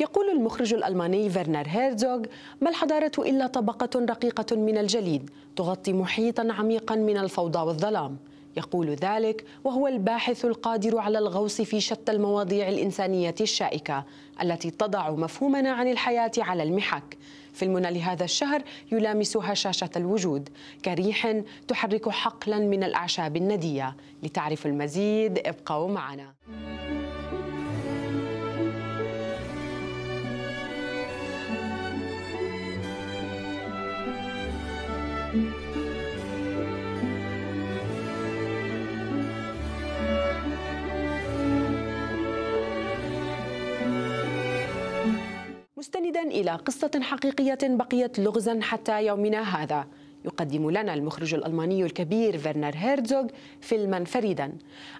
يقول المخرج الألماني فيرنر هيرزوغ ما الحضارة إلا طبقة رقيقة من الجليد تغطي محيطا عميقا من الفوضى والظلام يقول ذلك وهو الباحث القادر على الغوص في شتى المواضيع الإنسانية الشائكة التي تضع مفهومنا عن الحياة على المحك فيلمنا لهذا الشهر يلامس هشاشة الوجود كريح تحرك حقلا من الأعشاب الندية لتعرف المزيد ابقوا معنا مستندا الى قصه حقيقيه بقيت لغزا حتى يومنا هذا يقدم لنا المخرج الألماني الكبير فيرنر هيرتزوغ فيلما فريدا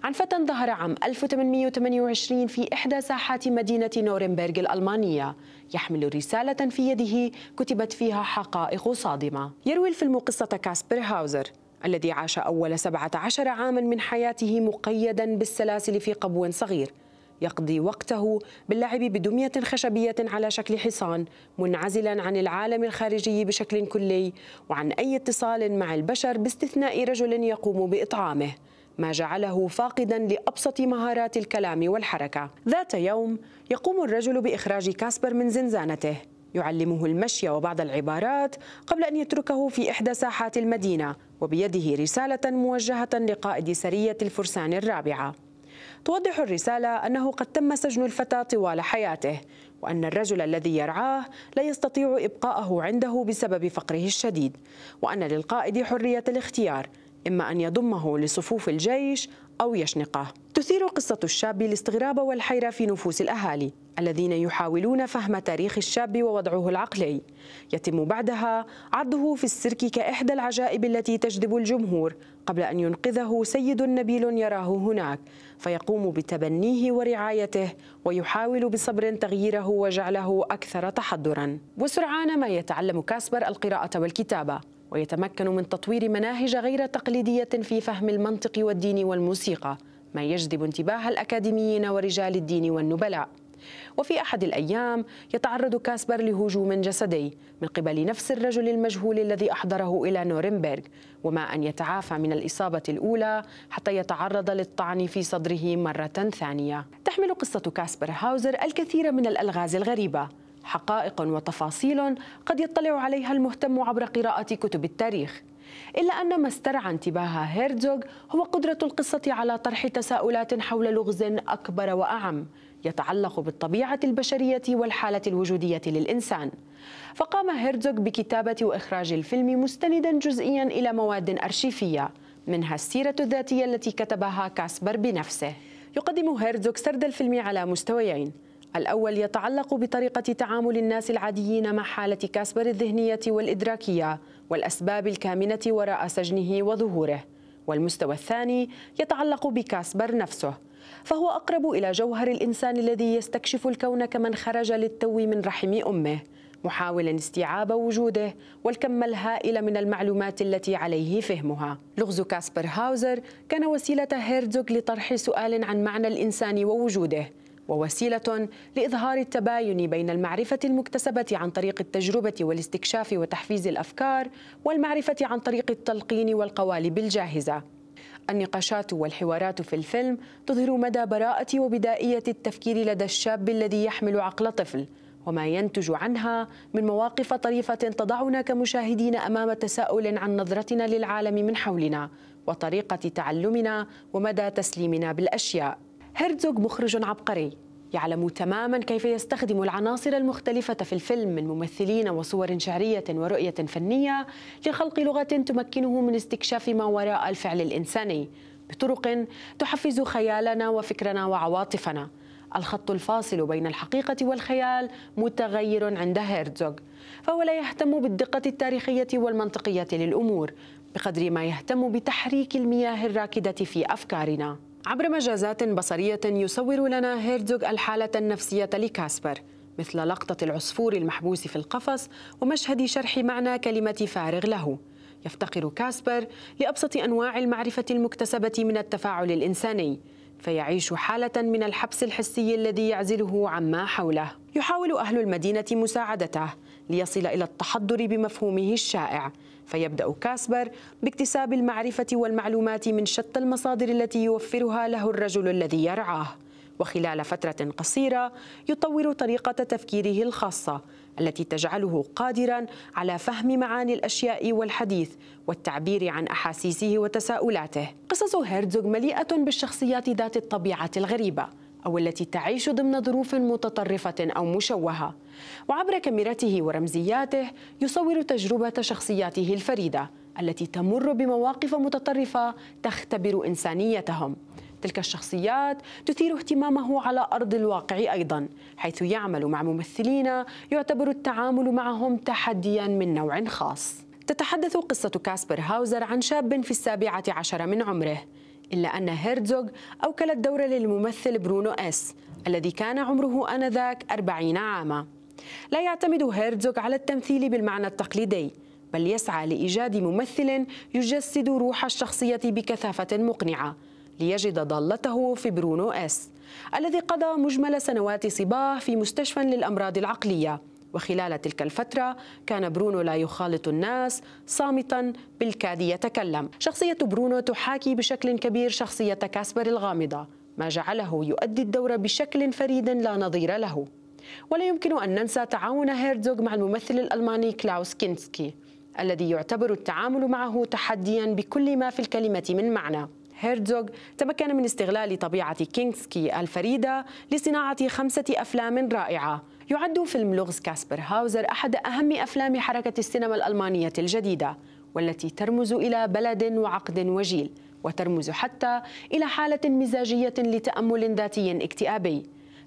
عن فتى ظهر عام 1828 في إحدى ساحات مدينة نورنبرغ الألمانية يحمل رسالة في يده كتبت فيها حقائق صادمة يروي الفيلم قصة كاسبر هاوزر الذي عاش أول 17 عاما من حياته مقيدا بالسلاسل في قبو صغير يقضي وقته باللعب بدمية خشبية على شكل حصان منعزلا عن العالم الخارجي بشكل كلي وعن أي اتصال مع البشر باستثناء رجل يقوم بإطعامه ما جعله فاقدا لابسط مهارات الكلام والحركه. ذات يوم يقوم الرجل باخراج كاسبر من زنزانته، يعلمه المشي وبعض العبارات قبل ان يتركه في احدى ساحات المدينه، وبيده رساله موجهه لقائد سريه الفرسان الرابعه. توضح الرسالة أنه قد تم سجن الفتى طوال حياته وأن الرجل الذي يرعاه لا يستطيع إبقاءه عنده بسبب فقره الشديد وأن للقائد حرية الاختيار إما أن يضمه لصفوف الجيش أو يشنقه تثير قصة الشاب الاستغراب والحيرة في نفوس الأهالي الذين يحاولون فهم تاريخ الشاب ووضعه العقلي يتم بعدها عرضه في السيرك كإحدى العجائب التي تجذب الجمهور قبل أن ينقذه سيد نبيل يراه هناك فيقوم بتبنيه ورعايته ويحاول بصبر تغييره وجعله أكثر تحضرا وسرعان ما يتعلم كاسبر القراءة والكتابة ويتمكن من تطوير مناهج غير تقليدية في فهم المنطق والدين والموسيقى ما يجذب انتباه الأكاديميين ورجال الدين والنبلاء وفي أحد الأيام يتعرض كاسبر لهجوم جسدي من قبل نفس الرجل المجهول الذي أحضره إلى نورنبرغ وما أن يتعافى من الإصابة الأولى حتى يتعرض للطعن في صدره مرة ثانية تحمل قصة كاسبر هاوزر الكثير من الألغاز الغريبة حقائق وتفاصيل قد يطلع عليها المهتم عبر قراءة كتب التاريخ إلا أن ما استرعى انتباه هيرزوغ هو قدرة القصة على طرح تساؤلات حول لغز أكبر وأعم يتعلق بالطبيعة البشرية والحالة الوجودية للإنسان فقام هيرزوغ بكتابة وإخراج الفيلم مستندا جزئيا إلى مواد أرشيفية منها السيرة الذاتية التي كتبها كاسبر بنفسه يقدم هيرزوغ سرد الفيلم على مستويين الأول يتعلق بطريقة تعامل الناس العاديين مع حالة كاسبر الذهنية والإدراكية والأسباب الكامنة وراء سجنه وظهوره والمستوى الثاني يتعلق بكاسبر نفسه فهو أقرب إلى جوهر الإنسان الذي يستكشف الكون كمن خرج للتو من رحم أمه محاولا استيعاب وجوده والكم الهائل من المعلومات التي عليه فهمها لغز كاسبر هاوزر كان وسيلة هيرزوغ لطرح سؤال عن معنى الإنسان ووجوده ووسيله لاظهار التباين بين المعرفه المكتسبه عن طريق التجربه والاستكشاف وتحفيز الافكار والمعرفه عن طريق التلقين والقوالب الجاهزه النقاشات والحوارات في الفيلم تظهر مدى براءه وبدائيه التفكير لدى الشاب الذي يحمل عقل طفل وما ينتج عنها من مواقف طريفه تضعنا كمشاهدين امام تساؤل عن نظرتنا للعالم من حولنا وطريقه تعلمنا ومدى تسليمنا بالاشياء هرتزوغ مخرج عبقري يعلم تماما كيف يستخدم العناصر المختلفة في الفيلم من ممثلين وصور شعرية ورؤية فنية لخلق لغة تمكنه من استكشاف ما وراء الفعل الإنساني بطرق تحفز خيالنا وفكرنا وعواطفنا الخط الفاصل بين الحقيقة والخيال متغير عند هيرتزوغ فهو لا يهتم بالدقة التاريخية والمنطقية للأمور بقدر ما يهتم بتحريك المياه الراكدة في أفكارنا عبر مجازات بصرية يصور لنا هيرزوغ الحالة النفسية لكاسبر مثل لقطة العصفور المحبوس في القفص ومشهد شرح معنى كلمة فارغ له يفتقر كاسبر لأبسط أنواع المعرفة المكتسبة من التفاعل الإنساني فيعيش حالة من الحبس الحسي الذي يعزله عما حوله يحاول أهل المدينة مساعدته ليصل إلى التحضر بمفهومه الشائع فيبدأ كاسبر باكتساب المعرفة والمعلومات من شتى المصادر التي يوفرها له الرجل الذي يرعاه وخلال فترة قصيرة يطور طريقة تفكيره الخاصة التي تجعله قادرا على فهم معاني الاشياء والحديث والتعبير عن احاسيسه وتساؤلاته. قصص هيرتزوغ مليئه بالشخصيات ذات الطبيعه الغريبه أو التي تعيش ضمن ظروف متطرفة أو مشوهة وعبر كاميرته ورمزياته يصور تجربة شخصياته الفريدة التي تمر بمواقف متطرفة تختبر إنسانيتهم تلك الشخصيات تثير اهتمامه على ارض الواقع ايضا حيث يعمل مع ممثلين يعتبر التعامل معهم تحديا من نوع خاص تتحدث قصه كاسبر هاوزر عن شاب في السابعه عشر من عمره إلا أن هيرتزوغ أوكل الدور للممثل برونو إس الذي كان عمره آنذاك 40 عاما لا يعتمد هيرتزوغ على التمثيل بالمعنى التقليدي بل يسعى لإيجاد ممثل يجسد روح الشخصية بكثافة مقنعة ليجد ضالته في برونو إس الذي قضى مجمل سنوات صباه في مستشفى للأمراض العقلية وخلال تلك الفترة كان برونو لا يخالط الناس صامتا بالكاد يتكلم شخصية برونو تحاكي بشكل كبير شخصية كاسبر الغامضة ما جعله يؤدي الدور بشكل فريد لا نظير له ولا يمكن أن ننسى تعاون هيرزوغ مع الممثل الألماني كلاوس كينسكي الذي يعتبر التعامل معه تحديا بكل ما في الكلمة من معنى هيرزوغ تمكن من استغلال طبيعة كينسكي الفريدة لصناعة خمسة أفلام رائعة يعد فيلم لغز كاسبر هاوزر أحد أهم أفلام حركة السينما الألمانية الجديدة والتي ترمز إلى بلد وعقد وجيل وترمز حتى إلى حالة مزاجية لتأمل ذاتي اكتئابي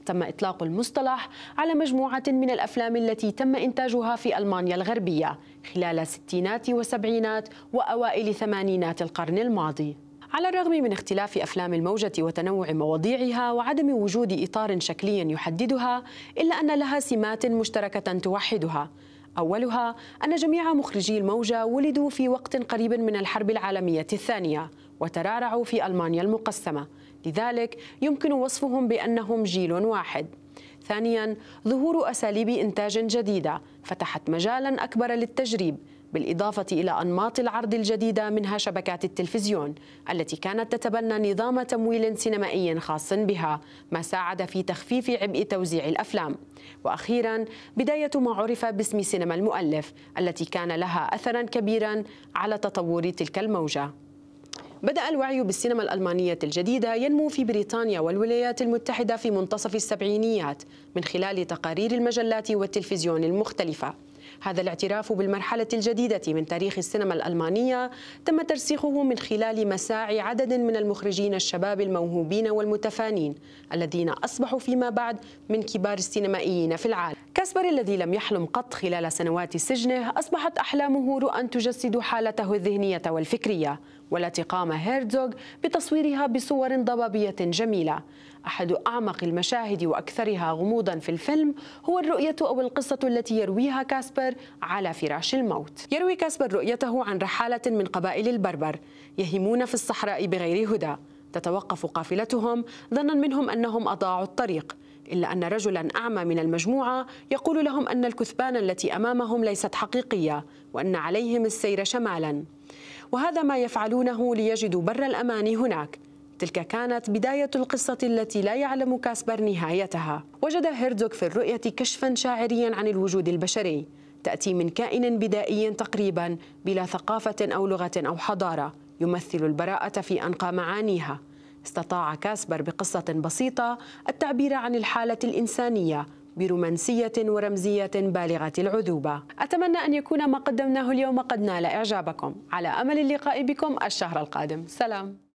تم إطلاق المصطلح على مجموعة من الأفلام التي تم إنتاجها في ألمانيا الغربية خلال ستينات وسبعينات وأوائل ثمانينات القرن الماضي على الرغم من اختلاف افلام الموجه وتنوع مواضيعها وعدم وجود اطار شكلي يحددها الا ان لها سمات مشتركه توحدها اولها ان جميع مخرجي الموجه ولدوا في وقت قريب من الحرب العالميه الثانيه وترعرعوا في المانيا المقسمه لذلك يمكن وصفهم بانهم جيل واحد ثانيا ظهور اساليب انتاج جديده فتحت مجالا اكبر للتجريب بالإضافة إلى أنماط العرض الجديدة منها شبكات التلفزيون التي كانت تتبنى نظام تمويل سينمائي خاص بها ما ساعد في تخفيف عبء توزيع الأفلام وأخيرا بداية ما عرف باسم سينما المؤلف التي كان لها أثرا كبيرا على تطور تلك الموجة بدأ الوعي بالسينما الألمانية الجديدة ينمو في بريطانيا والولايات المتحدة في منتصف السبعينيات من خلال تقارير المجلات والتلفزيون المختلفة هذا الاعتراف بالمرحلة الجديدة من تاريخ السينما الألمانية تم ترسيخه من خلال مساعي عدد من المخرجين الشباب الموهوبين والمتفانين الذين أصبحوا فيما بعد من كبار السينمائيين في العالم كاسبر الذي لم يحلم قط خلال سنوات سجنه أصبحت أحلامه رؤى تجسد حالته الذهنية والفكرية والتي قام هيرزوغ بتصويرها بصور ضبابية جميلة أحد أعمق المشاهد وأكثرها غموضا في الفيلم هو الرؤية أو القصة التي يرويها كاسبر على فراش الموت يروي كاسبر رؤيته عن رحالة من قبائل البربر يهيمون في الصحراء بغير هدى تتوقف قافلتهم ظنا منهم أنهم أضاعوا الطريق إلا أن رجلا أعمى من المجموعة يقول لهم أن الكثبان التي أمامهم ليست حقيقية وأن عليهم السير شمالا وهذا ما يفعلونه ليجدوا بر الأمان هناك تلك كانت بداية القصة التي لا يعلم كاسبر نهايتها وجد هيردوك في الرؤية كشفا شاعريا عن الوجود البشري تأتي من كائن بدائي تقريبا بلا ثقافة أو لغة أو حضارة يمثل البراءة في أنقى معانيها استطاع كاسبر بقصة بسيطة التعبير عن الحالة الإنسانية برومانسية ورمزية بالغة العذوبة أتمنى أن يكون ما قدمناه اليوم قد نال إعجابكم على أمل اللقاء بكم الشهر القادم سلام